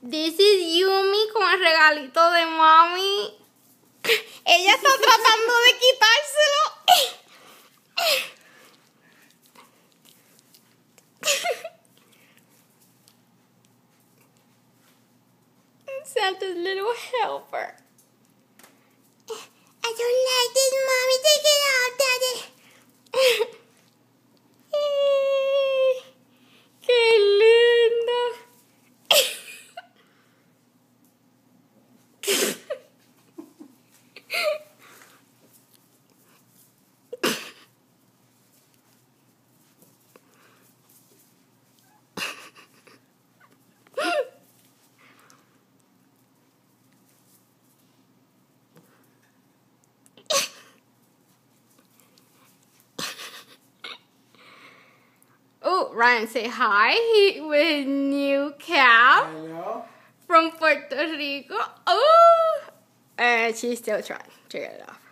This is Yumi con el regalito de mami. Ella está tratando de quitárselo. Santa's little helper. Ryan, say hi he, with new cap Hello. from Puerto Rico. Oh, and she's still trying to get it off.